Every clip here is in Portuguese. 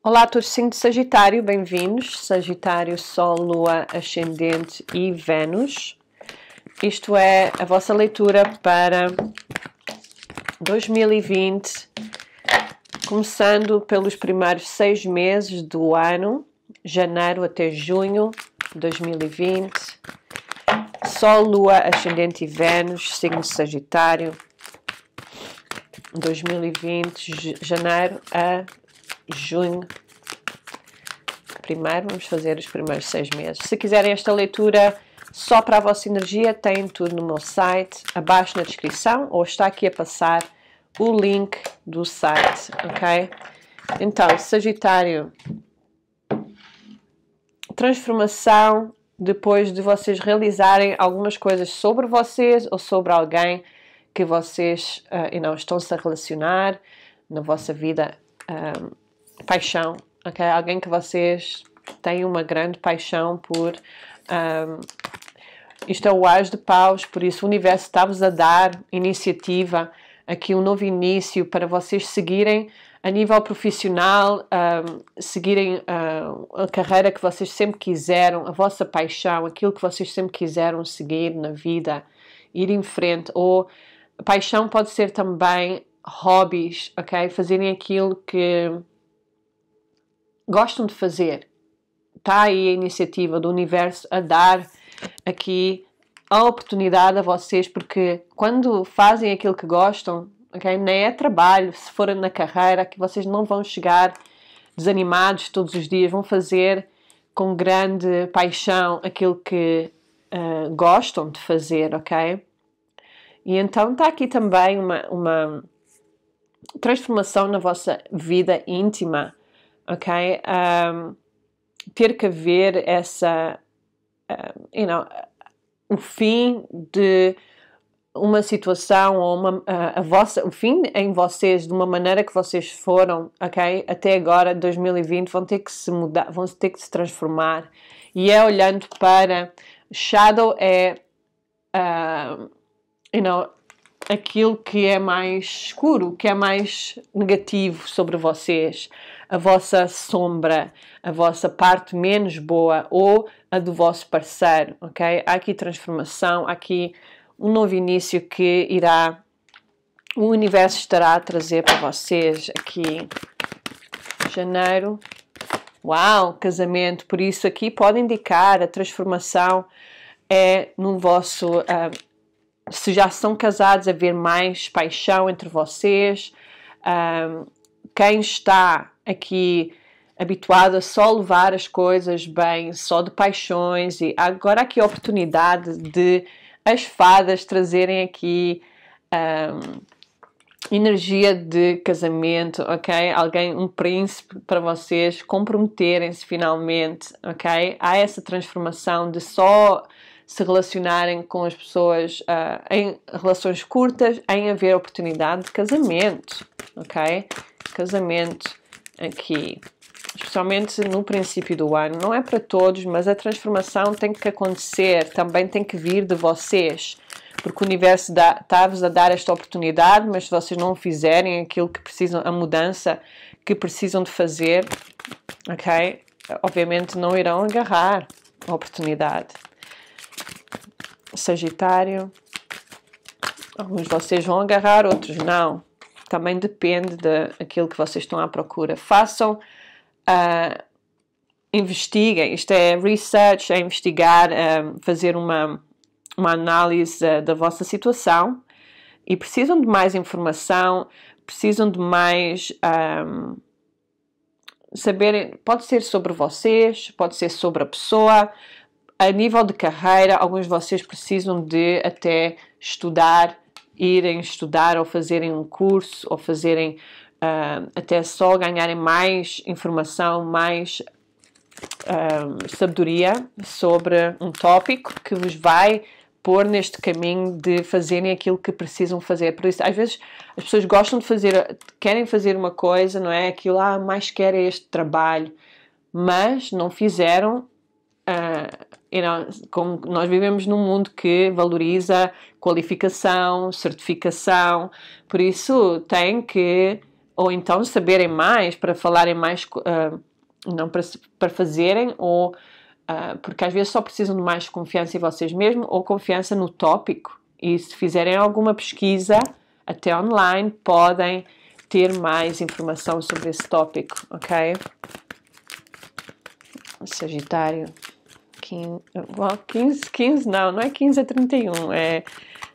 Olá, torcinho de Sagitário, bem-vindos. Sagitário, Sol, Lua, Ascendente e Vênus. Isto é a vossa leitura para 2020, começando pelos primeiros seis meses do ano, janeiro até junho de 2020. Sol, Lua, Ascendente e Vênus, signo Sagitário, 2020, janeiro a junho. Primeiro, vamos fazer os primeiros seis meses. Se quiserem esta leitura só para a vossa energia, tem tudo no meu site, abaixo na descrição, ou está aqui a passar o link do site, ok? Então, Sagitário, transformação depois de vocês realizarem algumas coisas sobre vocês ou sobre alguém que vocês uh, não estão-se a relacionar na vossa vida um, ehm, paixão, ok? Alguém que vocês têm uma grande paixão por. Um, isto é o As de Paus, por isso o universo está-vos a dar iniciativa, aqui um novo início para vocês seguirem a nível profissional, um, seguirem uh, a carreira que vocês sempre quiseram, a vossa paixão, aquilo que vocês sempre quiseram seguir na vida, ir em frente. Ou paixão pode ser também hobbies, ok? Fazerem aquilo que gostam de fazer. Está aí a iniciativa do universo a dar aqui a oportunidade a vocês, porque quando fazem aquilo que gostam, okay, nem é trabalho, se for na carreira, que vocês não vão chegar desanimados todos os dias, vão fazer com grande paixão aquilo que uh, gostam de fazer, ok? E então está aqui também uma, uma transformação na vossa vida íntima, ok? Um, ter que haver essa, um, you know, o fim de uma situação ou uma, a, uh, a vossa, o fim em vocês, de uma maneira que vocês foram, ok? Até agora, 2020, vão ter que se mudar, vão ter que se transformar. E é olhando para. Shadow é. Uh, you know, aquilo que é mais escuro, que é mais negativo sobre vocês a vossa sombra, a vossa parte menos boa ou a do vosso parceiro, ok? Há aqui transformação, há aqui um novo início que irá, o universo estará a trazer para vocês aqui janeiro. Uau, casamento! Por isso aqui pode indicar a transformação é no vosso. Uh, se já são casados, haver mais paixão entre vocês. Ah, quem está aqui habituado a só levar as coisas bem, só de paixões, e agora aqui a oportunidade de as fadas trazerem aqui um, energia de casamento, ok? Alguém, um príncipe para vocês comprometerem-se finalmente, ok? Há essa transformação de só se relacionarem com as pessoas uh, em relações curtas, em haver oportunidade de casamento, ok? Casamento aqui, especialmente no princípio do ano, não é para todos, mas a transformação tem que acontecer, também tem que vir de vocês, porque o universo está-vos a dar esta oportunidade, mas se vocês não fizerem aquilo que precisam, a mudança que precisam de fazer, ok? Obviamente não irão agarrar a oportunidade. Sagitário, alguns de vocês vão agarrar, outros não também depende daquilo de que vocês estão à procura. Façam, uh, investiguem, isto é research, é investigar, uh, fazer uma, uma análise ah, da vossa situação e precisam de mais informação, precisam de mais. Um, saberem, pode ser sobre vocês, pode ser sobre a pessoa, a nível de carreira, alguns de vocês precisam de até estudar irem estudar ou fazerem um curso ou fazerem uh, até só ganharem mais informação, mais uh, sabedoria sobre um tópico que vos vai pôr neste caminho de fazerem aquilo que precisam fazer. Por isso, às vezes as pessoas gostam de fazer, querem fazer uma coisa, não é? Aquilo, ah, mais quer é este trabalho, mas não fizeram. Uh, you know, como nós vivemos num mundo que valoriza qualificação, certificação, por isso tem que ou então saberem mais para falarem mais, uh, não para, para fazerem, ou uh, porque às vezes só precisam de mais confiança em vocês mesmos ou confiança no tópico. E se fizerem alguma pesquisa, até online, podem ter mais informação sobre esse tópico, ok? Sagitário. 15, 15, 15 não, não é 15 a 31, é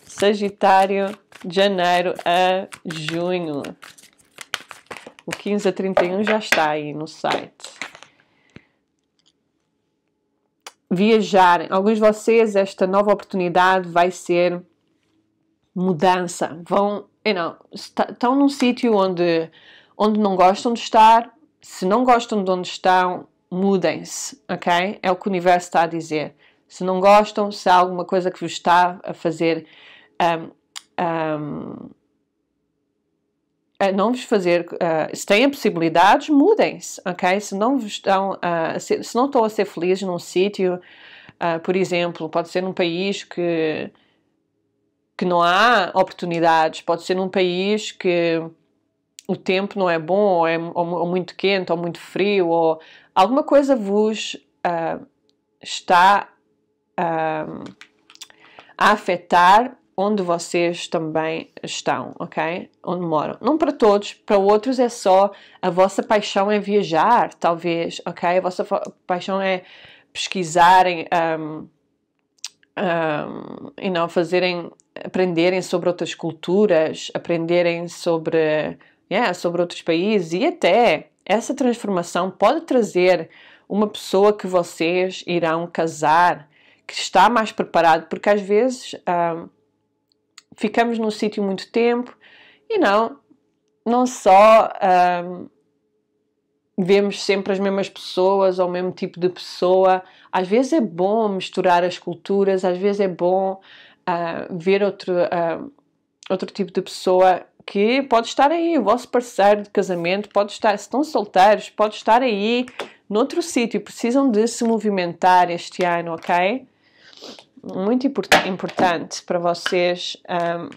Sagitário de janeiro a junho. O 15 a 31 já está aí no site. Viajarem. Alguns de vocês, esta nova oportunidade vai ser mudança. Vão, you know, estão num sítio onde, onde não gostam de estar. Se não gostam de onde estão, mudem-se, ok? É o que o universo está a dizer. Se não gostam, se há alguma coisa que vos está a fazer. Um, um, a não vos fazer, uh, se têm possibilidades, mudem-se, ok? Se não estão uh, ser, se não estão a ser felizes num sítio, uh, por exemplo, pode ser num país que que não há oportunidades, pode ser num país que o tempo não é bom, ou, é, ou muito quente, ou muito frio, ou alguma coisa vos uh, está uh, a afetar onde vocês também estão, ok? Onde moram. Não para todos, para outros é só a vossa paixão é viajar, talvez, ok? A vossa paixão é pesquisarem, um, um, e não fazerem, aprenderem sobre outras culturas, aprenderem sobre, yeah, sobre outros países e até essa transformação pode trazer uma pessoa que vocês irão casar, que está mais preparado, porque às vezes ah, ficamos num sítio muito tempo e não, não só ah, vemos sempre as mesmas pessoas ou o mesmo tipo de pessoa. Às vezes é bom misturar as culturas, às vezes é bom ah, ver outro, outro tipo de pessoa que pode estar aí, o vosso parceiro de casamento pode estar, se estão solteiros, pode estar aí noutro sítio, precisam de se movimentar este ano, ok? Muito import importante para vocês, um,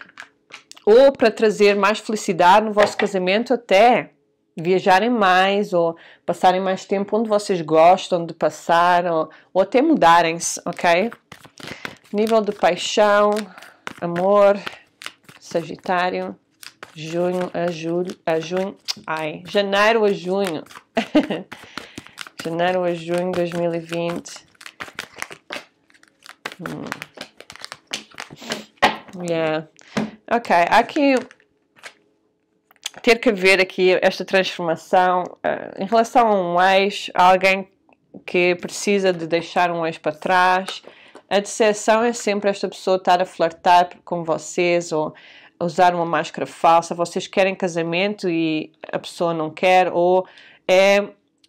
ou para trazer mais felicidade no vosso casamento, até viajarem mais, ou passarem mais tempo onde vocês gostam de passar, ou, ou até mudarem-se, ok? Nível de paixão, amor, Sagitário junho a é julho, a é junho, ai, janeiro a junho, janeiro a junho 2020. Hum. Yeah. Ok, há aqui ter que ver aqui esta transformação uh, em relação a um ex, alguém que precisa de deixar um ex para trás. A decepção é sempre esta pessoa estar a flertar com vocês ou usar uma máscara falsa, vocês querem casamento e a pessoa não quer, ou é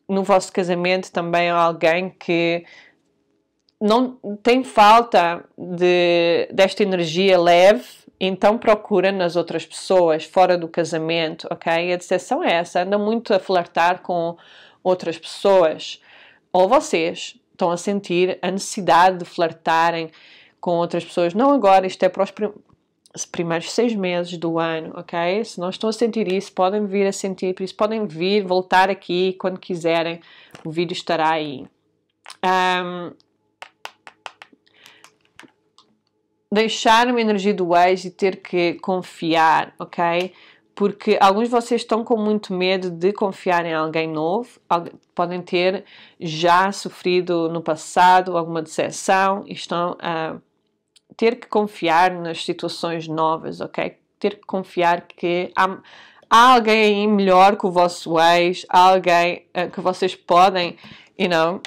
no vosso casamento também alguém que não tem falta de, desta energia leve, então procura nas outras pessoas, fora do casamento, ok? A decepção é essa, anda muito a flertar com outras pessoas. Ou vocês estão a sentir a necessidade de flertarem com outras pessoas. Não agora, isto é para os os primeiros seis meses do ano, ok? Se não estão a sentir isso, podem vir a sentir, por isso podem vir, voltar aqui quando quiserem, o vídeo estará aí. Um, deixar uma energia do ex e ter que confiar, ok? Porque alguns de vocês estão com muito medo de confiar em alguém novo, podem ter já sofrido no passado alguma decepção e estão a. Uh, ter que confiar nas situações novas, ok? Ter que confiar que há, há alguém melhor que o vosso ex, há alguém uh, que vocês podem, you know,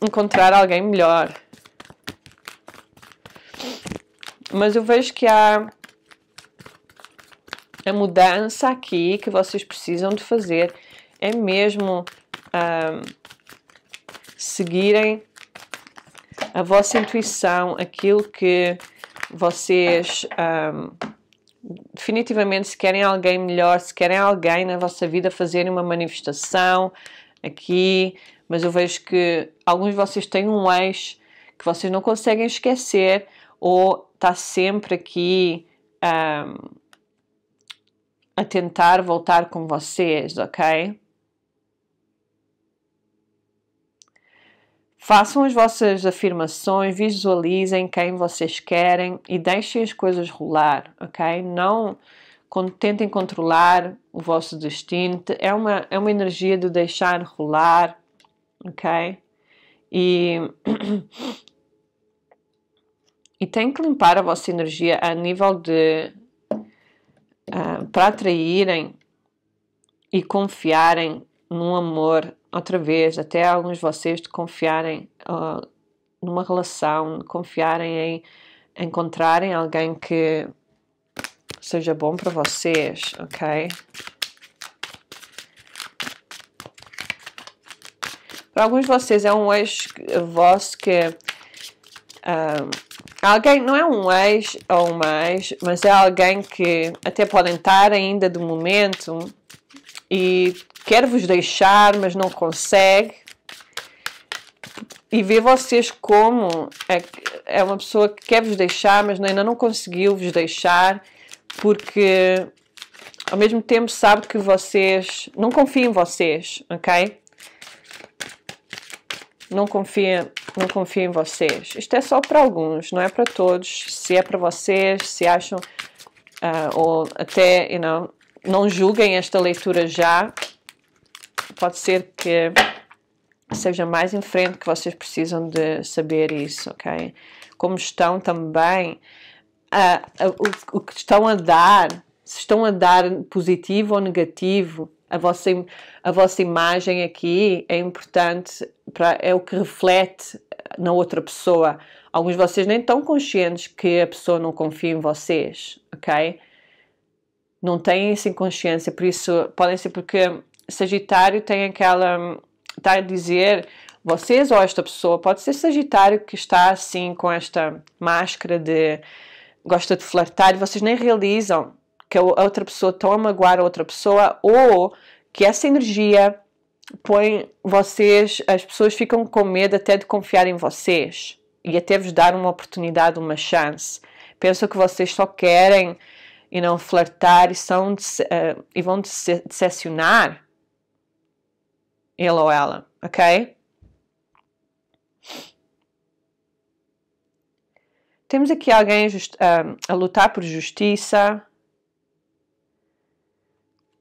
encontrar alguém melhor. Mas eu vejo que há a mudança aqui que vocês precisam de fazer é mesmo um, seguirem a vossa intuição, aquilo que vocês um, definitivamente, se querem alguém melhor, se querem alguém na vossa vida, fazer uma manifestação aqui. Mas eu vejo que alguns de vocês têm um ex que vocês não conseguem esquecer ou está sempre aqui um, a tentar voltar com vocês, ok? Façam as vossas afirmações, visualizem quem vocês querem e deixem as coisas rolar, ok? Não tentem controlar o vosso destino. É uma, é uma energia de deixar rolar, ok? E, e tem que limpar a vossa energia a nível de. Uh, para atraírem e confiarem num amor outra vez, até alguns de vocês de confiarem uh, numa relação, confiarem em encontrarem alguém que seja bom para vocês, ok? Para alguns de vocês é um ex vosso que ah, alguém não é um ex ou mais mas é alguém que até podem estar ainda do momento e quer vos deixar, mas não consegue. E vê vocês como é, é uma pessoa que quer vos deixar, mas ainda não conseguiu vos deixar, porque ao mesmo tempo sabe que vocês não confiam em vocês, ok? Não confia, não confia em vocês. Isto é só para alguns, não é para todos. Se é para vocês, se acham uh, ou até, you know, não julguem esta leitura já, pode ser que seja mais em frente que vocês precisam de saber isso, ok? Como estão também, o, o, que estão a dar, se estão a dar positivo ou negativo, a vossa, a vossa imagem aqui é importante, pra, é o que reflete na outra pessoa. Alguns de vocês nem estão conscientes que a pessoa não confia em vocês, ok? Não têm essa consciência, por isso podem ser porque Sagitário tem aquela. está a dizer vocês ou esta pessoa, pode ser Sagitário que está assim com esta máscara de gosta de flertar e vocês nem realizam que a outra pessoa está a magoar a outra pessoa ou que essa energia põe vocês, as pessoas ficam com medo até de confiar em vocês e até vos dar uma oportunidade, uma chance. Pensam que vocês só querem e não flertar e, são, uh, e vão decepcionar ele ou ela, ok? Temos aqui alguém a, ah, a lutar por justiça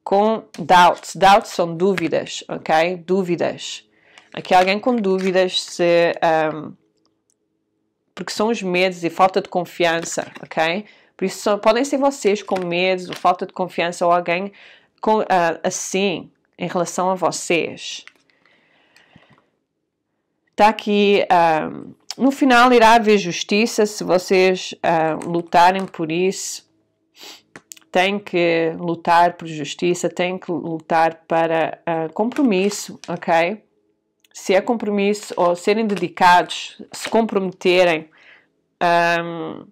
com doubts. Doubts são dúvidas, ok? Dúvidas. Aqui alguém com dúvidas se. Um, ah, porque são os medos e falta de confiança, ok? Por isso, são, podem ser vocês com medos, ou falta de confiança, ou alguém com, uh, assim, em relação a vocês. Está aqui. Um, ah, no final irá haver justiça se vocês uh, lutarem por isso. Tem que lutar por justiça, tem que lutar para uh, compromisso, ok? Se é compromisso ou serem dedicados, se comprometerem. Um,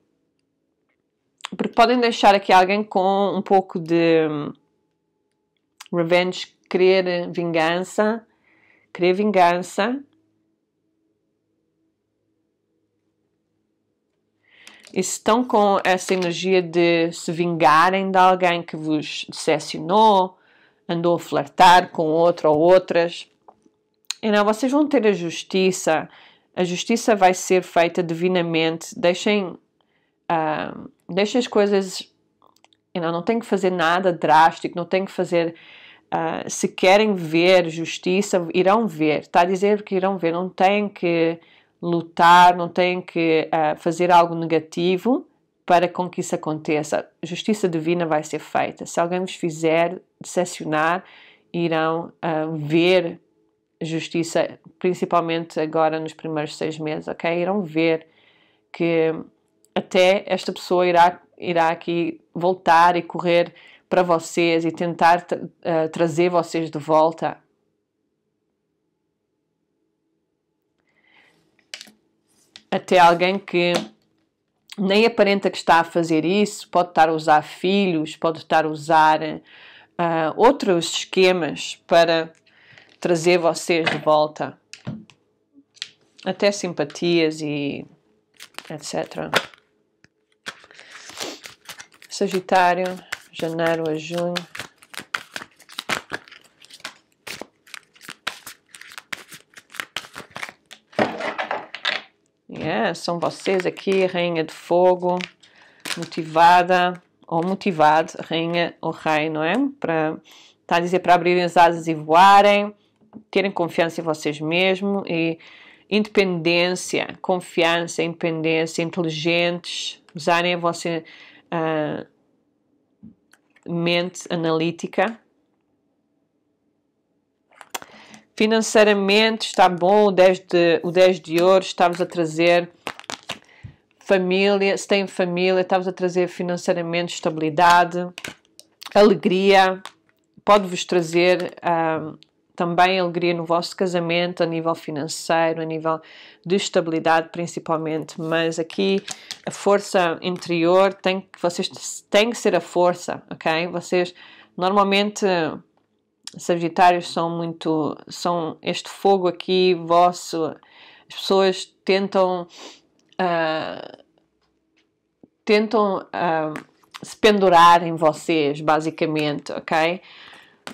porque podem deixar aqui alguém com um pouco de hum, revenge crer vingança, crer vingança. Estão com essa energia de se vingarem de alguém que vos decepcionou, andou a flertar com outro ou outras. E não, vocês vão ter a justiça. A justiça vai ser feita divinamente. Deixem, uh, deixem as coisas. Não, não tem que fazer nada drástico, não tem que fazer Uh, se querem ver justiça, irão ver. Está a dizer que irão ver. Não têm que lutar, não têm que uh, fazer algo negativo para com que isso aconteça. Justiça divina vai ser feita. Se alguém vos fizer decepcionar, irão uh, ver justiça, principalmente agora nos primeiros seis meses, ok? Irão ver que até esta pessoa irá, irá aqui voltar e correr para vocês e tentar uh, trazer vocês de volta. Até alguém que nem aparenta que está a fazer isso, pode estar a usar filhos, pode estar a usar uh, outros esquemas para trazer vocês de volta. Até simpatias e etc. Sagitário janeiro a junho. Yeah, são vocês aqui, Rainha de Fogo, motivada ou motivado, Rainha ou Rei, não é? Para, está a dizer para abrirem as asas e voarem, terem confiança em vocês mesmos e independência, confiança, independência, inteligentes, usarem a vossa uh, mente analítica. Financeiramente está bom, o 10 de, o 10 de ouro, estamos a trazer família, se tem família, está-vos a trazer financeiramente estabilidade, alegria, pode-vos trazer um, ah, também alegria no vosso casamento, a nível financeiro, a nível de estabilidade principalmente, mas aqui a força interior tem que vocês têm que ser a força, ok? Vocês normalmente Sagitários são muito são este fogo aqui vosso. As pessoas tentam uh, tentam uh, se pendurar em vocês, basicamente, ok?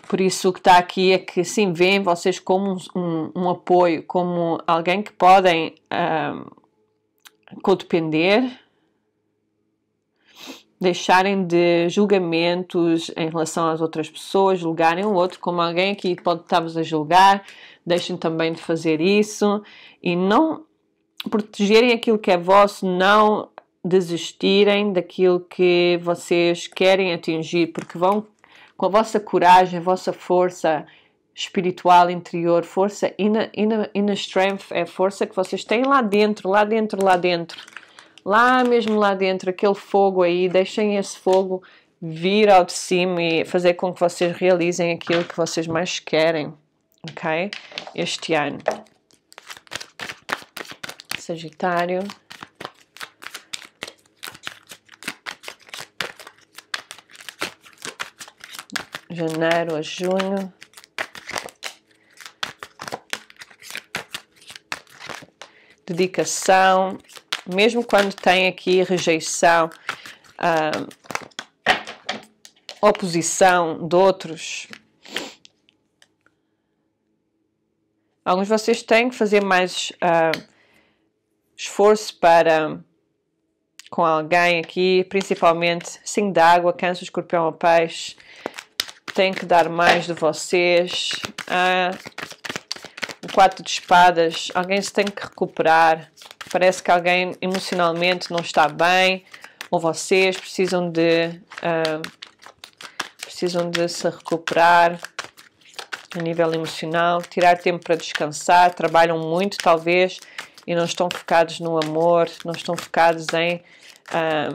Por isso o que está aqui é que sim, veem vocês como um, um, apoio, como alguém que podem um, codepender, deixarem de julgamentos em relação às outras pessoas, julgarem o outro como alguém que pode estar-vos a julgar, deixem também de fazer isso e não protegerem aquilo que é vosso, não desistirem daquilo que vocês querem atingir, porque vão com a vossa coragem, a vossa força espiritual interior, força inner, inner, inner strength, é a força que vocês têm lá dentro, lá dentro, lá dentro, lá mesmo lá dentro, aquele fogo aí, deixem esse fogo vir ao de cima e fazer com que vocês realizem aquilo que vocês mais querem, ok? Este ano. Sagitário, janeiro a junho. Dedicação, mesmo quando tem aqui rejeição, ah, oposição de outros. Alguns de vocês têm que fazer mais ah, esforço para com alguém aqui, principalmente signo de água, câncer, escorpião ou peixe tem que dar mais de vocês. Ah, o quatro de espadas, alguém se tem que recuperar. Parece que alguém emocionalmente não está bem, ou vocês precisam de ah, precisam de se recuperar a nível emocional, tirar tempo para descansar, trabalham muito talvez e não estão focados no amor, não estão focados em ah,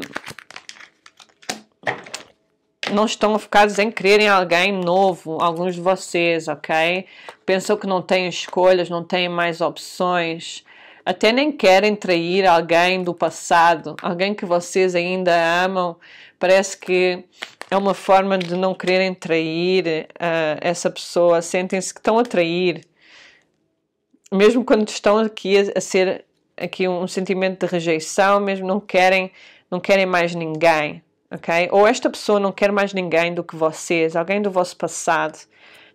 não estão focados em quererem alguém novo, alguns de vocês, ok? Pensam que não têm escolhas, não têm mais opções. Até nem querem trair alguém do passado, alguém que vocês ainda amam. Parece que é uma forma de não quererem trair uh, essa pessoa. Sentem-se que estão a trair. Mesmo quando estão aqui a, a ser aqui um, um sentimento de rejeição, mesmo não querem, não querem mais ninguém ok? Ou esta pessoa não quer mais ninguém do que vocês, alguém do vosso passado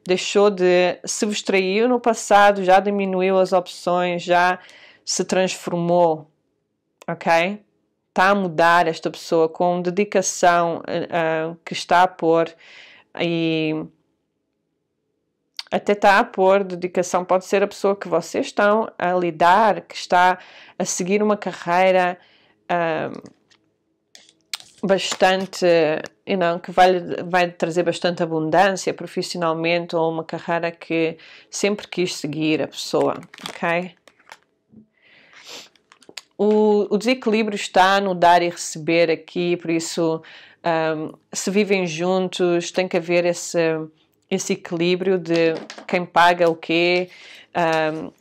deixou de se vos traiu no passado, já diminuiu as opções, já se transformou, ok? Está a mudar esta pessoa com dedicação uh, que está a pôr e até está a pôr dedicação. Pode ser a pessoa que vocês estão a lidar, que está a seguir uma carreira. Uh, bastante, you know, que vai, vai trazer bastante abundância profissionalmente ou uma carreira que sempre quis seguir a pessoa, ok? O, o desequilíbrio está no dar e receber aqui, por isso, um, se vivem juntos, tem que haver esse, esse equilíbrio de quem paga o quê. Um,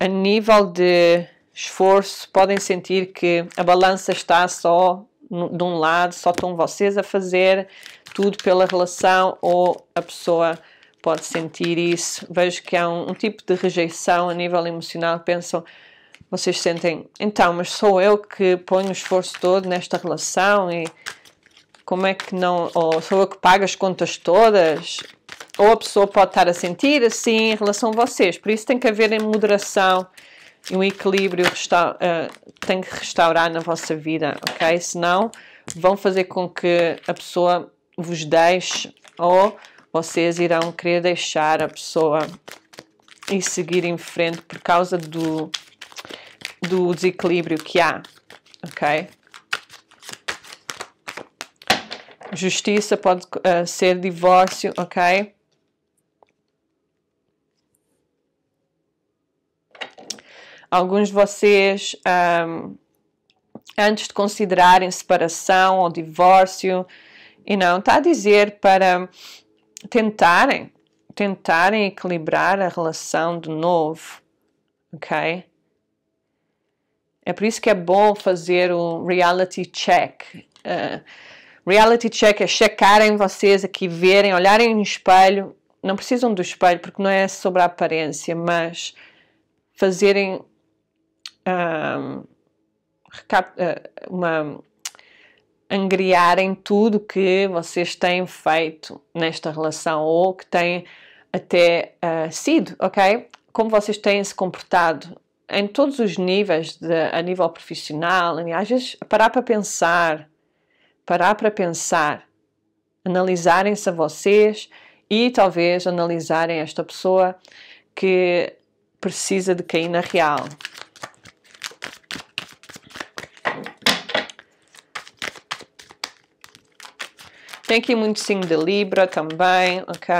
a nível de esforço, podem sentir que a balança está só de um lado, só estão vocês a fazer tudo pela relação ou a pessoa pode sentir isso. Vejo que há um, um tipo de rejeição a nível emocional. Pensam, vocês sentem, então, mas sou eu que ponho o esforço todo nesta relação e como é que não. Ou sou eu que pago as contas todas? Ou a pessoa pode estar a sentir assim em relação a vocês. Por isso tem que haver em moderação um equilíbrio resta uh, tem que restaurar na vossa vida, ok? Senão vão fazer com que a pessoa vos deixe ou vocês irão querer deixar a pessoa e seguir em frente por causa do, do desequilíbrio que há, ok? Justiça pode uh, ser divórcio, ok? Alguns de vocês, um, antes de considerarem separação ou divórcio, e não, está a dizer para tentarem, tentarem equilibrar a relação de novo, ok? É por isso que é bom fazer o reality check. Uh, reality check é checarem vocês aqui, verem, olharem no espelho. Não precisam do espelho porque não é sobre a aparência, mas fazerem uh, uma tudo que vocês têm feito nesta relação ou que têm até uh, sido, ok? Como vocês têm se comportado em todos os níveis, de, a nível profissional, às vezes parar para pensar, parar para pensar, analisarem-se a vocês e talvez analisarem esta pessoa que precisa de na real, Tem aqui muito signo de Libra também, ok?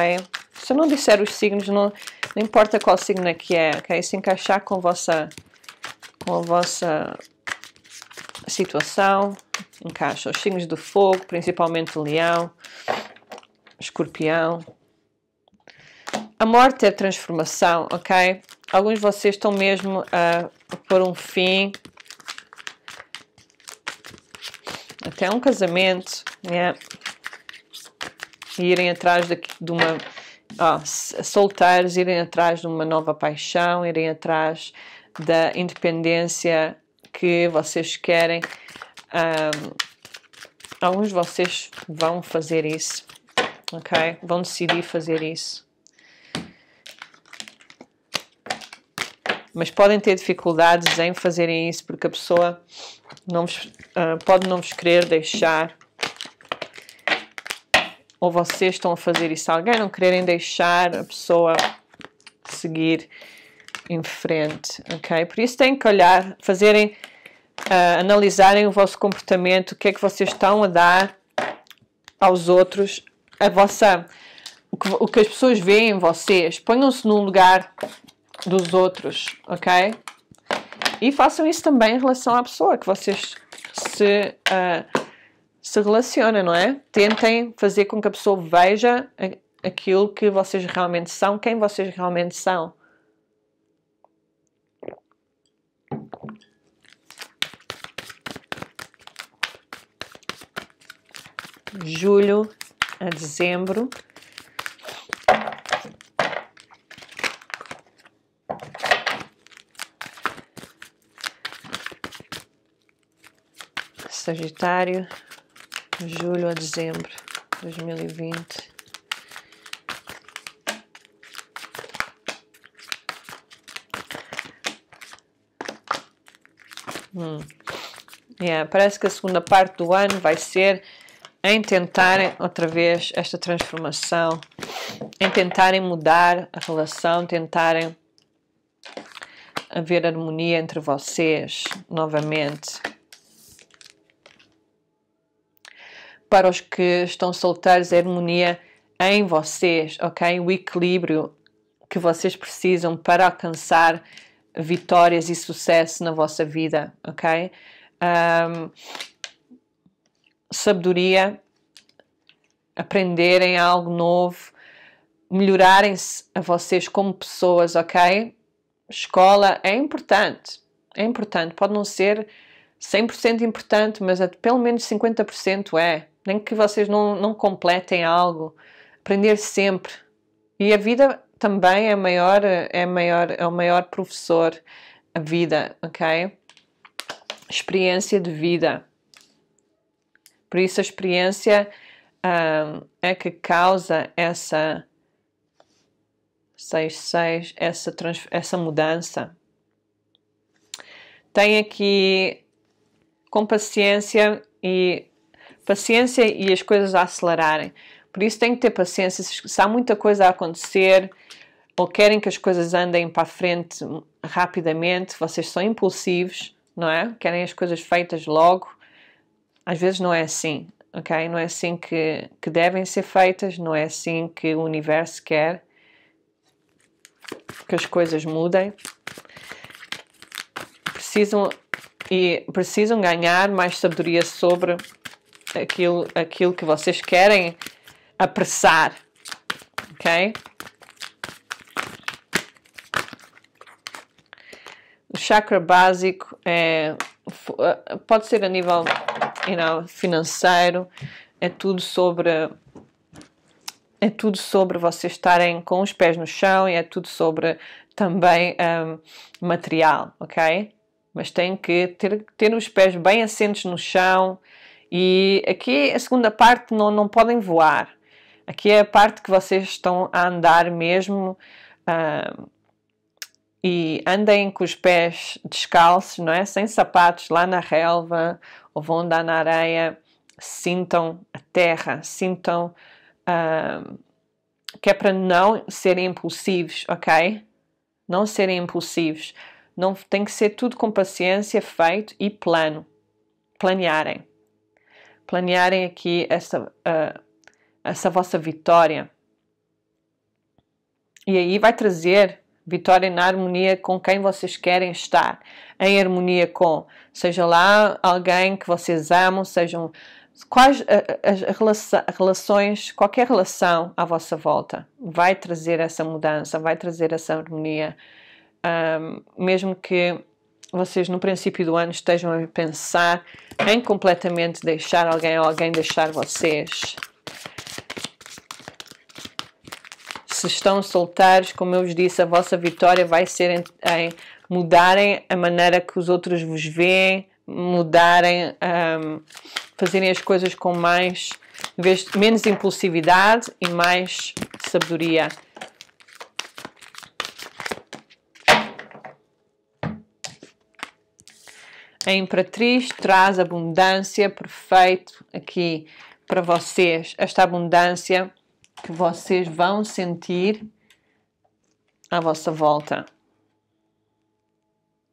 Se eu não disser os signos, não, não importa qual signo é que é, ok? Se encaixar com vossa, com a vossa situação, encaixa. Os signos do fogo, principalmente o leão, escorpião. A morte é a transformação, ok? Alguns de vocês estão mesmo a, a pôr um fim até um casamento, né? Yeah e irem atrás de, de uma. Ah, solteiros, irem atrás de uma nova paixão, irem atrás da independência que vocês querem. Um, alguns de vocês vão fazer isso, ok? Vão decidir fazer isso. Mas podem ter dificuldades em fazerem isso porque a pessoa não vos, uh, pode não vos querer deixar ou vocês estão a fazer isso a alguém, não quererem deixar a pessoa seguir em frente, ok? Por isso têm que olhar, fazerem, uh, analisarem o vosso comportamento, o que é que vocês estão a dar aos outros, a vossa, o que, o que as pessoas veem em vocês, ponham-se no lugar dos outros, ok? E façam isso também em relação à pessoa que vocês se uh, se relaciona, não é? Tentem fazer com que a pessoa veja aquilo que vocês realmente são, quem vocês realmente são. Julho a dezembro. Sagitário, julho a dezembro de 2020. Hum. Yeah, parece que a segunda parte do ano vai ser em tentarem outra vez esta transformação, em tentarem mudar a relação, tentarem haver harmonia entre vocês novamente. para os que estão solteiros, a é harmonia em vocês, ok? O equilíbrio que vocês precisam para alcançar vitórias e sucesso na vossa vida, ok? Um, sabedoria, aprenderem algo novo, melhorarem-se a vocês como pessoas, ok? Escola é importante, é importante, pode não ser 100% importante, mas é pelo menos 50% é, nem que vocês não, não completem algo, aprender sempre. E a vida também é maior, é maior, é o maior professor, a vida, ok? Experiência de vida. Por isso a experiência ah, é que causa essa seis essa, trans, essa mudança. Tem aqui com paciência e paciência e as coisas a acelerarem. Por isso tem que ter paciência. Se há muita coisa a acontecer ou querem que as coisas andem para a frente rapidamente, vocês são impulsivos, não é? Querem as coisas feitas logo. Às vezes não é assim, ok? Não é assim que, que devem ser feitas, não é assim que o universo quer que as coisas mudem. Precisam e precisam ganhar mais sabedoria sobre aquilo, aquilo que vocês querem apressar, ok? O chakra básico é, eh, pode ser a nível you know, financeiro, é tudo sobre é tudo sobre vocês estarem com os pés no chão e é tudo sobre também um, material, ok? Mas tem que ter, ter os pés bem assentos no chão, e aqui a segunda parte não, não podem voar. Aqui é a parte que vocês estão a andar mesmo uh, e andem com os pés descalços, não é? Sem sapatos lá na relva ou vão andar na areia. Sintam a terra, sintam uh, que é para não serem impulsivos, ok? Não serem impulsivos. Não tem que ser tudo com paciência, feito e plano. Planearem planearem aqui essa, uh, essa vossa vitória. E aí vai trazer vitória na harmonia com quem vocês querem estar, em harmonia com, seja lá alguém que vocês amam, sejam quais ah, ah, as relações, qualquer relação à vossa volta vai trazer essa mudança, vai trazer essa harmonia, um, mesmo que vocês no princípio do ano estejam a pensar em completamente deixar alguém ou alguém deixar vocês. Se estão solteiros, como eu vos disse, a vossa vitória vai ser em, em mudarem a maneira que os outros vos veem, mudarem, um, fazerem as coisas com mais, menos impulsividade e mais sabedoria. A Imperatriz traz abundância perfeito aqui para vocês. Esta abundância que vocês vão sentir à vossa volta.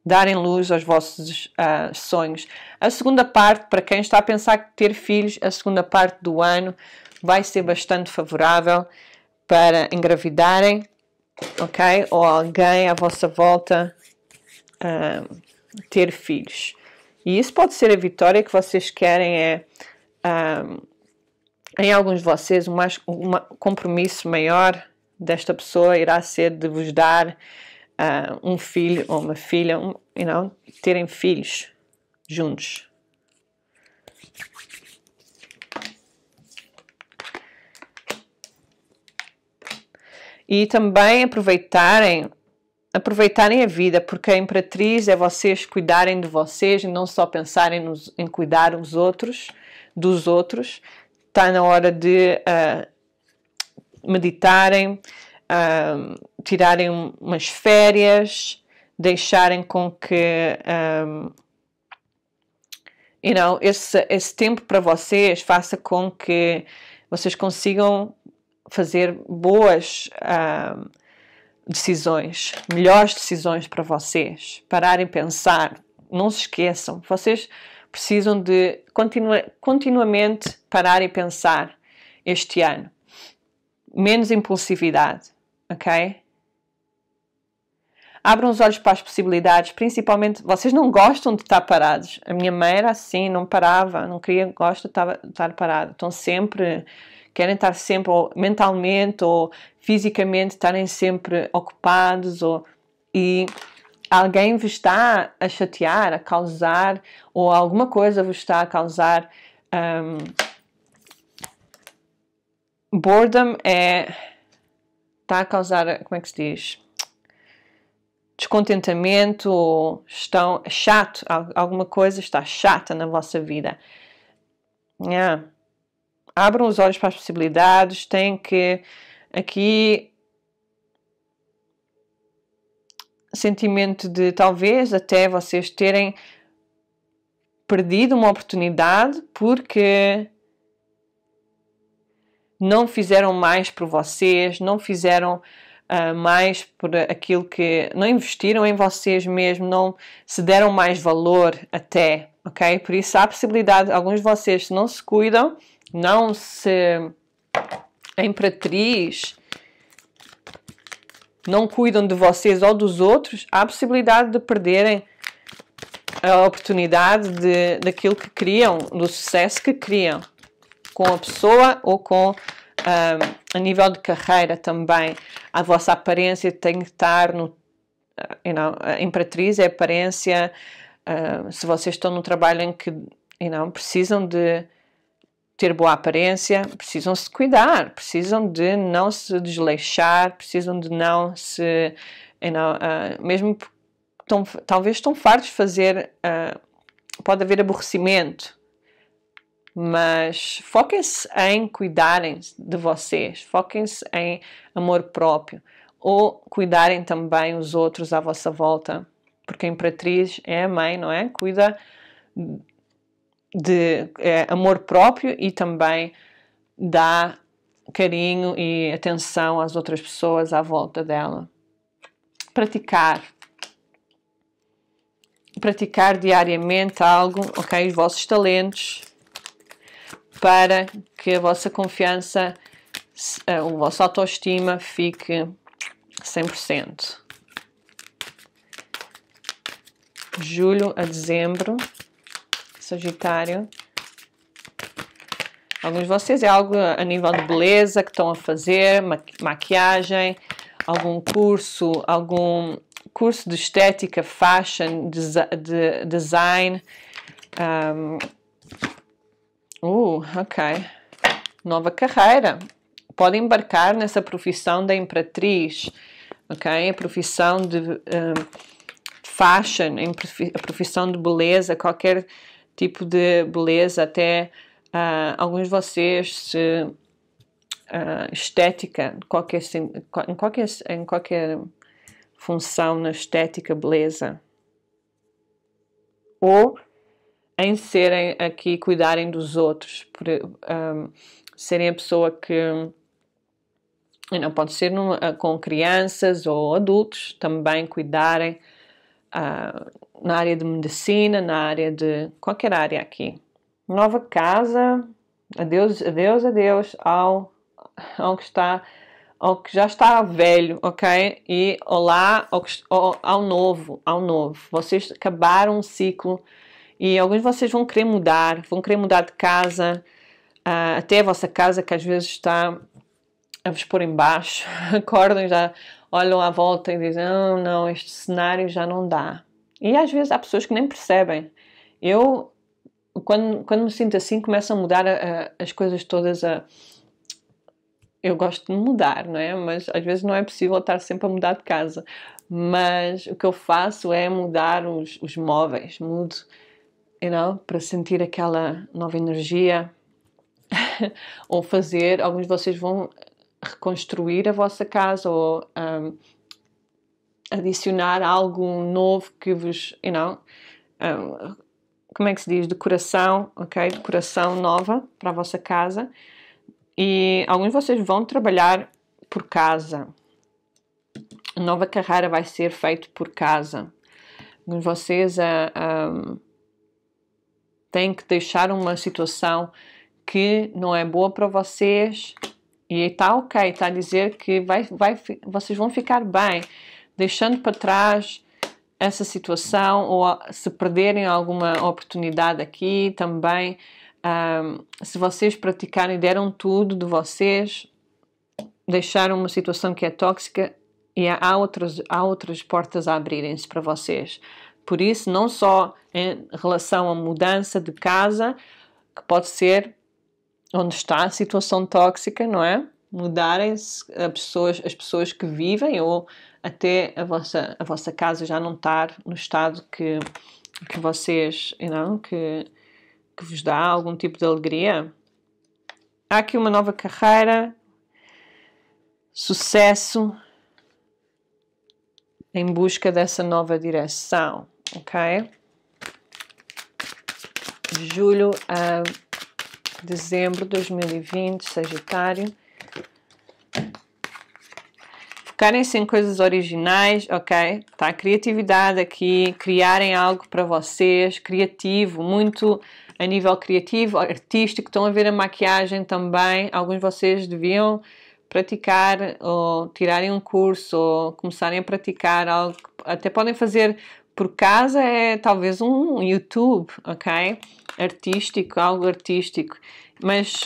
Darem luz aos vossos uh, sonhos. A segunda parte, para quem está a pensar que ter filhos, a segunda parte do ano vai ser bastante favorável para engravidarem, ok? Ou alguém à vossa volta uh, ter filhos. E isso pode ser a vitória que vocês querem, é um, em alguns de vocês, um, mais, um compromisso maior desta pessoa irá ser de vos dar uh, um filho ou uma filha, um, you know, terem filhos juntos. E também aproveitarem aproveitarem a vida, porque a Imperatriz é vocês cuidarem de vocês e não só pensarem nos, em cuidar os outros, dos outros. Está na hora de uh, meditarem, uh, tirarem umas férias, deixarem com que. Um, ah, you know, esse, esse tempo para vocês faça com que vocês consigam fazer boas. Uh, decisões, melhores decisões para vocês, pararem pensar, não se esqueçam, vocês precisam de continua, continuamente parar e pensar este ano. Menos impulsividade, ok? Abram os olhos para as possibilidades, principalmente vocês não gostam de estar parados. A minha mãe era assim, não parava, não queria, gosto de estar, de estar parado. Estão sempre querem estar sempre ou mentalmente ou fisicamente estarem sempre ocupados ou, e alguém vos está a chatear, a causar ou alguma coisa vos está a causar um, boredom é está a causar como é que se diz descontentamento ou estão chato alguma coisa está chata na vossa vida yeah abram os olhos para as possibilidades, tem que aqui sentimento de talvez até vocês terem perdido uma oportunidade porque não fizeram mais por vocês, não fizeram uh, mais por aquilo que. não investiram em vocês mesmo, não se deram mais valor até, ok? Por isso há a possibilidade, alguns de vocês, se não se cuidam, não se a imperatriz não cuidam de vocês ou dos outros, há a possibilidade de perderem a oportunidade de, daquilo que criam, do sucesso que criam com a pessoa ou com um, a nível de carreira também. A vossa aparência tem que estar no. Eh, you know, a eh, imperatriz é a aparência. Uh, se vocês estão num trabalho em que you know, precisam de ter boa aparência, precisam se cuidar, precisam de não se desleixar, precisam de não se. uh, mesmo tão, talvez estão fartos de fazer. Uh, pode haver aborrecimento, mas foquem-se em cuidarem de vocês, foquem-se em amor próprio ou cuidarem também os outros à vossa volta, porque a Imperatriz é a mãe, não é? Cuida de é, amor próprio e também dá carinho e atenção às outras pessoas à volta dela. Praticar. Praticar diariamente algo, ok? Os vossos talentos, para que a vossa confiança, eh, o vosso autoestima fique 100%. Julho a dezembro Sagitário. Alguns de vocês é algo a nível de beleza que estão a fazer, maquiagem, algum curso, algum curso de estética, fashion, de design. Um, uh, ok. Nova carreira. Pode embarcar nessa profissão da imperatriz, ok? A profissão de um, fashion, a profissão de beleza, qualquer tipo de beleza, até uh, alguns de vocês se, uh, estética, qualquer, em, qualquer, em qualquer função na estética, beleza. Ou em serem aqui, cuidarem dos outros, por, um, ah, serem a pessoa que não pode ser com crianças ou adultos, também cuidarem ah, na área de medicina, na área de qualquer área aqui. Nova casa, adeus, adeus, adeus ao, ao que está ao que já está velho, ok? E olá ao, ao, ao novo, ao novo. Vocês acabaram um ciclo e alguns de vocês vão querer mudar, vão querer mudar de casa, uh, até a vossa casa que às vezes está a vos pôr em baixo. Acordem já, olham à volta e dizem: não, ah, não, este cenário já não dá. E às vezes há pessoas que nem percebem. Eu, quando, quando me sinto assim, começo a mudar a, a, as coisas todas. A... Eu gosto de mudar, não é? Mas às vezes não é possível estar sempre a mudar de casa. Mas o que eu faço é mudar os, os móveis, mudo, you know, para sentir aquela nova energia. ou fazer, alguns de vocês vão reconstruir a vossa casa ou um, adicionar algo novo que vos, you know, um, como é que se diz, decoração, ok? Decoração nova para a vossa casa. E alguns de vocês vão trabalhar por casa. A nova carreira vai ser feita por casa. Alguns de vocês uh, têm que deixar uma situação que não é boa para vocês e está ok, está a dizer que vai, vai, vocês vão ficar bem, deixando para trás essa situação ou se perderem alguma oportunidade aqui também. Um, se vocês praticarem, deram tudo de vocês, deixaram uma situação que é tóxica e há outras, há outras portas a abrirem-se para vocês. Por isso, não só em relação à mudança de casa, que pode ser onde está a situação tóxica, não é? Mudarem-se pessoas, as pessoas que vivem ou até a vossa, a vossa casa já não estar no estado que, que vocês, não, que, que vos dá algum tipo de alegria. Há aqui uma nova carreira, sucesso em busca dessa nova direção, ok? Julho a dezembro de 2020, Sagitário. Focarem-se em coisas originais, ok? Tá? Criatividade aqui, criarem algo para vocês, criativo, muito a nível criativo, artístico. Estão a ver a maquiagem também. Alguns de vocês deviam praticar ou tirarem um curso ou começarem a praticar algo. Até podem fazer por casa, é talvez um YouTube, ok? artístico, algo artístico, mas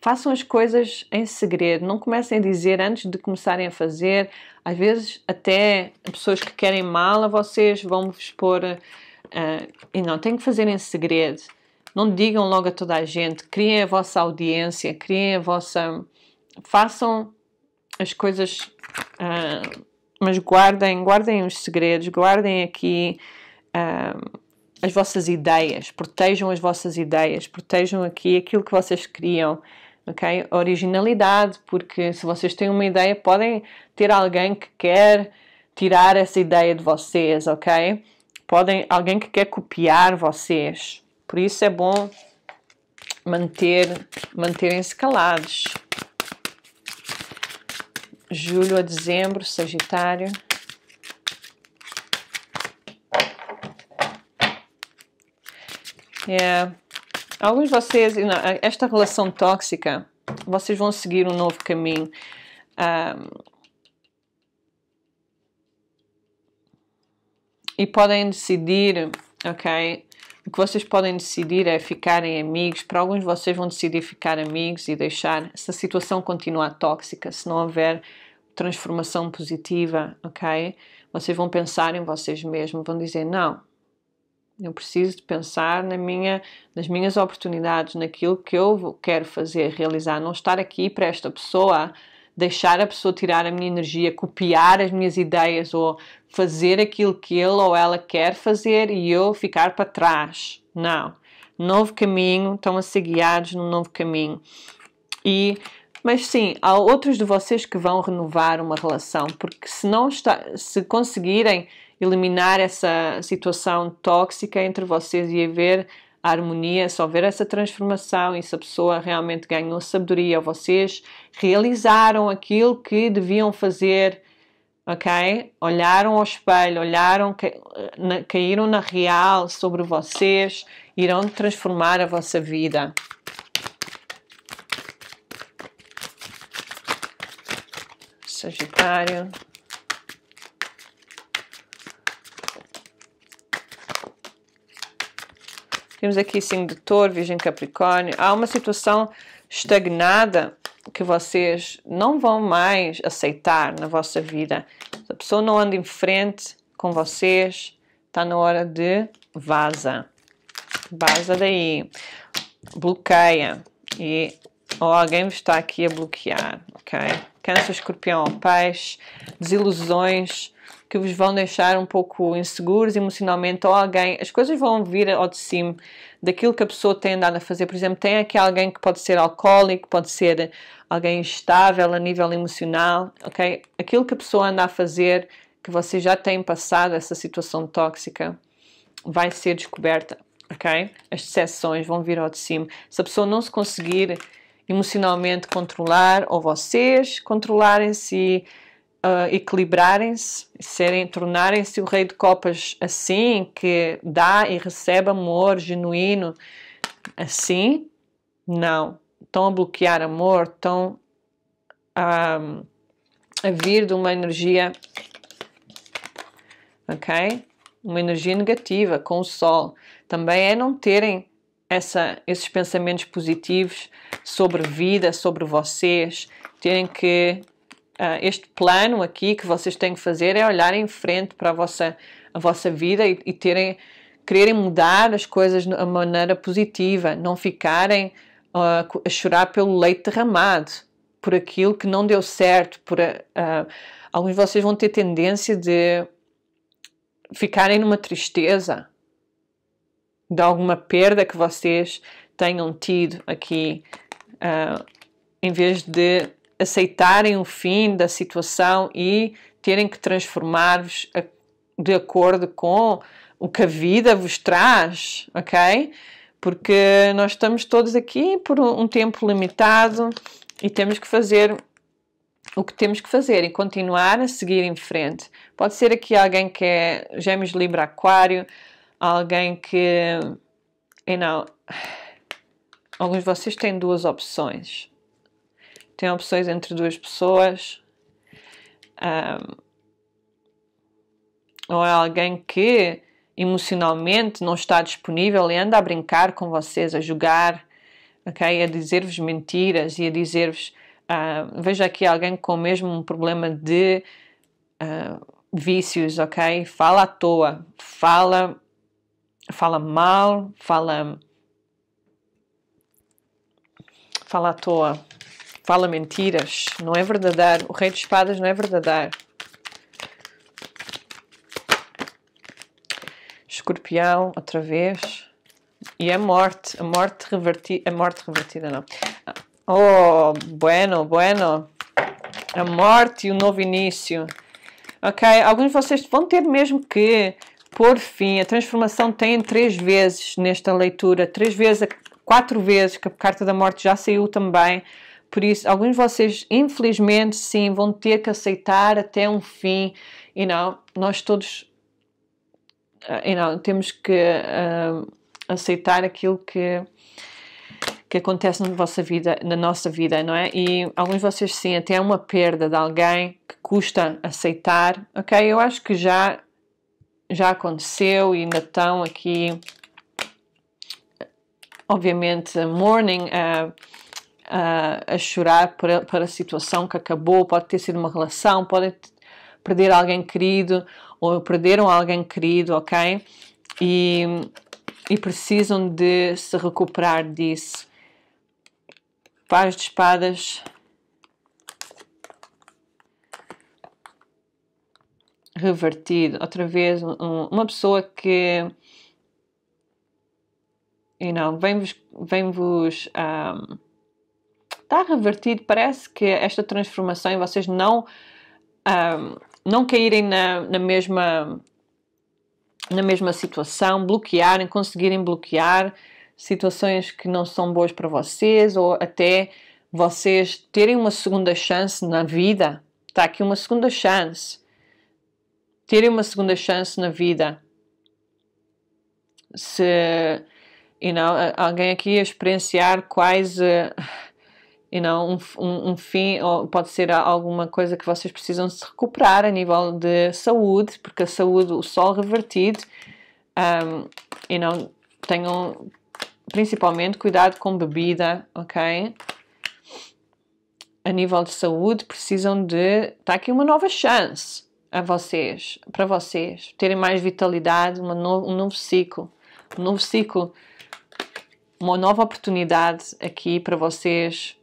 façam as coisas em segredo, não comecem a dizer antes de começarem a fazer. Às vezes, até pessoas que querem mal a vocês vão expor uh, e não, tem que fazer em segredo. Não digam logo a toda a gente, criem a vossa audiência, criem a vossa. façam as coisas, uh, mas guardem, guardem os segredos, guardem aqui. Uh, as vossas ideias, protejam as vossas ideias, protejam aqui aquilo que vocês criam, ok? Originalidade, porque se vocês têm uma ideia, podem ter alguém que quer tirar essa ideia de vocês, ok? Podem, alguém que quer copiar vocês. Por isso é bom manter, manterem-se calados. Julho a dezembro, Sagitário. É. Alguns de vocês, esta relação tóxica, vocês vão seguir um novo caminho. Um, e podem decidir, ok? O que vocês podem decidir é ficarem amigos. Para alguns de vocês vão decidir ficar amigos e deixar se a situação continuar tóxica, se não houver transformação positiva, ok? Vocês vão pensar em vocês mesmos, vão dizer não, eu preciso de pensar na minha, nas minhas oportunidades, naquilo que eu quero fazer, realizar, não estar aqui para esta pessoa, deixar a pessoa tirar a minha energia, copiar as minhas ideias ou fazer aquilo que ele ou ela quer fazer e eu ficar para trás. Não. Novo caminho, estão a ser guiados num novo caminho. E mas sim, há outros de vocês que vão renovar uma relação, porque se não está, se conseguirem eliminar essa situação tóxica entre vocês e haver a harmonia, se houver essa transformação e se a pessoa realmente ganhou sabedoria, vocês realizaram aquilo que deviam fazer, ok? Olharam ao espelho, olharam, caíram na real sobre vocês, irão transformar a vossa vida. Sagitário. Temos aqui signo de touro, virgem capricórnio. Há uma situação estagnada que vocês não vão mais aceitar na vossa vida. Se a pessoa não anda em frente com vocês, está na hora de vaza. Vaza daí. Bloqueia. E ou alguém está aqui a bloquear, ok? Câncer, escorpião peixe, desilusões, que vos vão deixar um pouco inseguros emocionalmente ou alguém. As coisas vão vir ao de cima daquilo que a pessoa tem andado a fazer. Por exemplo, tem aqui alguém que pode ser alcoólico, pode ser alguém instável a nível emocional, ok? Aquilo que a pessoa anda a fazer, que vocês já têm passado essa situação tóxica, vai ser descoberta, ok? As decepções vão vir ao de cima. Se a pessoa não se conseguir emocionalmente controlar ou vocês controlarem-se uh, equilibrarem-se, serem, tornarem-se o rei de copas assim, que dá e recebe amor genuíno, assim? Não. Estão a bloquear amor, estão a, a vir de uma energia, ok? Uma energia negativa com o sol. Também é não terem essa, esses pensamentos positivos sobre vida, sobre vocês, terem que uh, este plano aqui que vocês têm que fazer é olhar em frente para a vossa, a vossa vida e, e terem, quererem mudar as coisas de uma maneira positiva, não ficarem uh, a chorar pelo leite derramado, por aquilo que não deu certo, por uh, alguns de vocês vão ter tendência de ficarem numa tristeza de alguma perda que vocês tenham tido aqui, uh, em vez de aceitarem o fim da situação e terem que transformar-vos de acordo com o que a vida vos traz, ok? Porque nós estamos todos aqui por um tempo limitado e temos que fazer o que temos que fazer e continuar a seguir em frente. Pode ser aqui alguém que é Gêmeos Libra Aquário, alguém que. You know, alguns de vocês têm duas opções tem opções entre duas pessoas. Um, ou é alguém que emocionalmente não está disponível e anda a brincar com vocês, a jogar, ok? A dizer-vos mentiras e a dizer-vos. Uh, veja aqui alguém com mesmo um problema de uh, vícios, ok? Fala à toa, fala, fala mal, fala, fala à toa fala mentiras, não é verdadeiro. O Rei de Espadas não é verdadeiro. Escorpião, outra vez. E a morte, a morte revertida, a morte revertida não. Oh, bueno, bueno. A morte e o novo início. Ok, alguns de vocês vão ter mesmo que pôr fim. A transformação tem três vezes nesta leitura, três vezes, quatro vezes, que a carta da morte já saiu também. Por isso, alguns de vocês, infelizmente, sim, vão ter que aceitar até um fim. E you não, know? nós todos ah, you know, temos que uh, aceitar aquilo que que acontece na vossa vida, na nossa vida, não é? E alguns de vocês sim, até é uma perda de alguém que custa aceitar, ok? Eu acho que já já aconteceu e ainda estão aqui, obviamente, mourning. Uh, uh, a chorar por, por a situação que acabou, pode ter sido uma relação, podem perder alguém querido ou perderam alguém querido, ok? E, e precisam de se recuperar disso. Paz de espadas. Revertido. Outra vez, um, uma pessoa que. E you não, know, vem-vos. Vem-vos um, ah, está revertido. Parece que esta transformação e vocês não, um, não caírem na, na, mesma, na mesma situação, bloquearem, conseguirem bloquear situações que não são boas para vocês ou até vocês terem uma segunda chance na vida. Está aqui uma segunda chance. Terem uma segunda chance na vida. Se you know, alguém aqui a experienciar quase. Uh, you know, um, um, um, fim, ou pode ser alguma coisa que vocês precisam se recuperar a nível de saúde, porque a saúde, o sol revertido, um, you know, tenham principalmente cuidado com bebida, ok? A nível de saúde, precisam de. Está aqui uma nova chance a vocês, para vocês terem mais vitalidade, no, um novo ciclo, um novo ciclo, uma nova oportunidade aqui para vocês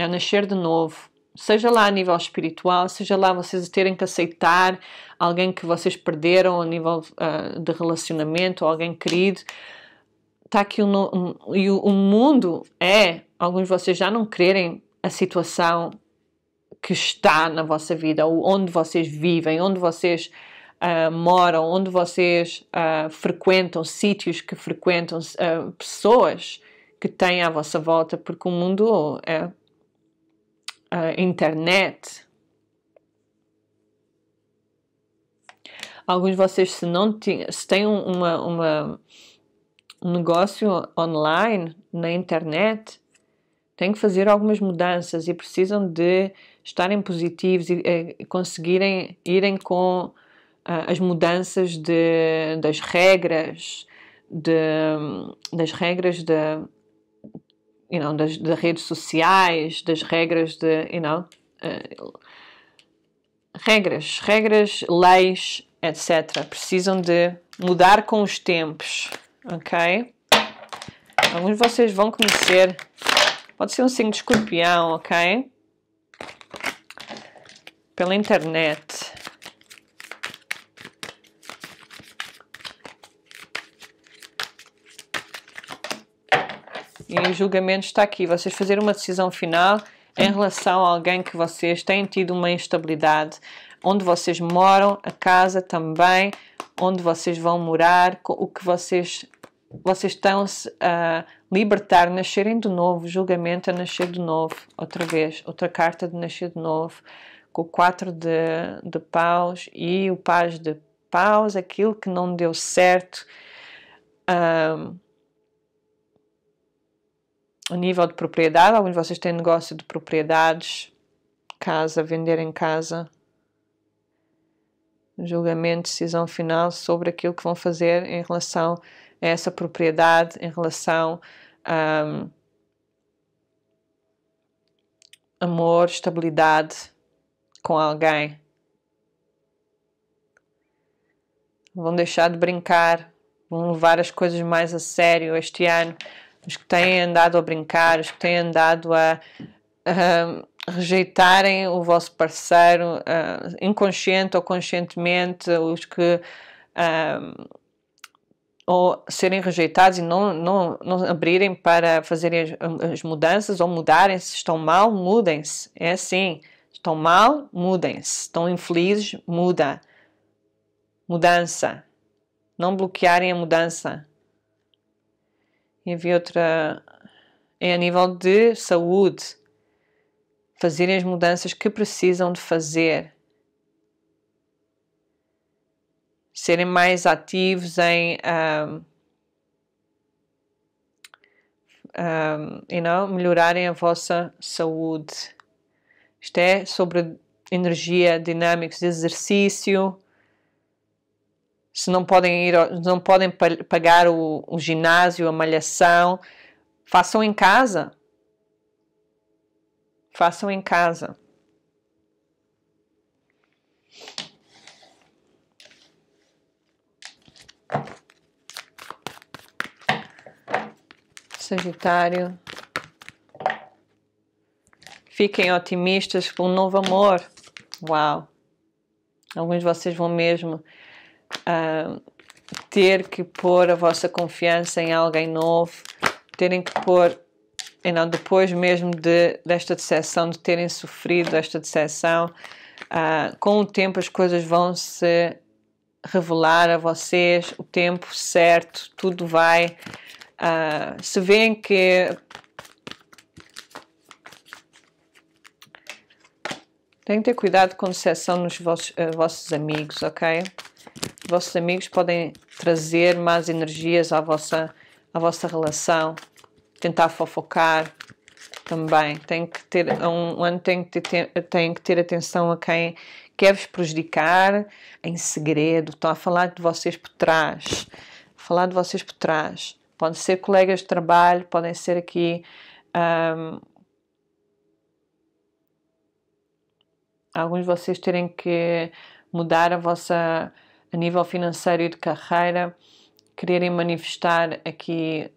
a é nascer de novo, seja lá a nível espiritual, seja lá vocês terem que aceitar alguém que vocês perderam a nível uh, de relacionamento ou alguém querido. Está aqui um, um, e o, o mundo é, alguns de vocês já não querem a situação que está na vossa vida, onde vocês vivem, onde vocês uh, moram, onde vocês uh, frequentam, sítios que frequentam, uh, pessoas que têm à vossa volta, porque o mundo é uh, internet. Alguns de vocês, se não se tem uma, uma, um negócio online na internet, têm que fazer algumas mudanças e precisam de estarem positivos e, e eh, conseguirem irem com uh, as mudanças de, das regras, de, das regras de, you know, das, das redes sociais, das regras de, you know, uh, regras, regras, leis, etc. Precisam de mudar com os tempos, ok? Alguns de vocês vão conhecer, pode ser um signo de escorpião, ok? Pela internet. e o julgamento está aqui. Vocês fazer uma decisão final em relação a alguém que vocês têm tido uma instabilidade, onde vocês moram, a casa também, onde vocês vão morar, o que vocês vocês estão a libertar, nascerem de novo, julgamento a nascer de novo, outra vez, outra carta de nascer de novo, com o 4 de, de paus e o paz de paus, aquilo que não deu certo. Um, o nível de propriedade. Alguns de vocês têm negócio de propriedades, casa, vender em casa. Julgamento, decisão final sobre aquilo que vão fazer em relação a essa propriedade, em relação a um, amor, estabilidade com alguém. Vão deixar de brincar, vão levar as coisas mais a sério este ano os que têm andado a brincar, os que têm andado a, a rejeitarem o vosso parceiro uh, inconsciente ou conscientemente, os que ou serem rejeitados e não, não, não abrirem para fazerem as, as mudanças ou mudarem se estão mal, mudem-se. É assim. Estão mal, mudem-se. Estão infelizes, muda. Mudança. Não bloquearem a mudança havia outra. É a nível de saúde. Fazerem as mudanças que precisam de fazer. Serem mais ativos em. Um, um, you know, melhorarem a vossa saúde. Isto é sobre energia, dinâmicos de exercício, se não podem ir, não podem pagar o, o ginásio, a malhação, façam em casa. Façam em casa. Sagitário. Fiquem otimistas por um novo amor. Uau! Alguns de vocês vão mesmo ter que pôr a vossa confiança em alguém novo, terem que pôr, e não, depois mesmo de, desta decepção, de terem sofrido esta decepção, uh, com o tempo as coisas vão se revelar a vocês, o tempo certo, tudo vai. Uh, se veem que tem que ter cuidado com decepção nos vossos, uh, vossos amigos, ok? vossos amigos podem trazer mais energias à vossa, à vossa relação, tentar fofocar também. Tem que ter, um, ano tem que ter, tem que ter atenção a quem quer vos prejudicar em segredo. Estão a falar de vocês por trás. Falar de vocês por trás. Podem ser colegas de trabalho, podem ser aqui. Um, alguns de vocês terem que mudar a vossa a nível financeiro e de carreira, quererem manifestar aqui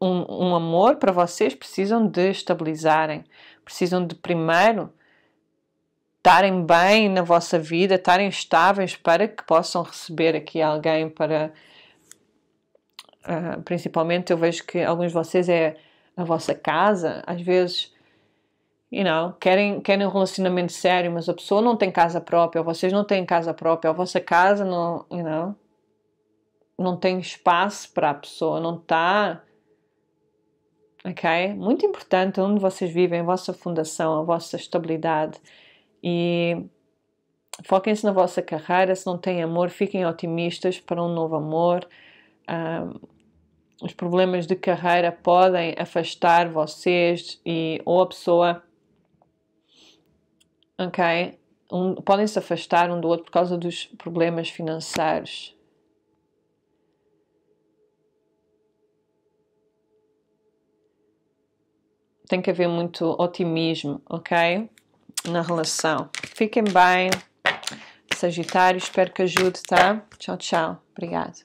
um, um, amor para vocês, precisam de estabilizarem, precisam de primeiro estarem bem na vossa vida, estarem estáveis para que possam receber aqui alguém para. Uh, principalmente eu vejo que alguns de vocês é a vossa casa, às vezes you know, querem, querem um relacionamento sério, mas a pessoa não tem casa própria, ou vocês não têm casa própria, ou a vossa casa não, you know, não tem espaço para a pessoa, não está. Ok? Muito importante onde vocês vivem, a vossa fundação, a vossa estabilidade. E foquem-se na vossa carreira. Se não têm amor, fiquem otimistas para um novo amor. Um, os problemas de carreira podem afastar vocês e ou a pessoa ok? Um, podem se afastar um do outro por causa dos problemas financeiros. Tem que haver muito otimismo, ok? Na relação. Fiquem bem, Sagitário. Espero que ajude, tá? Tchau, tchau. Obrigada.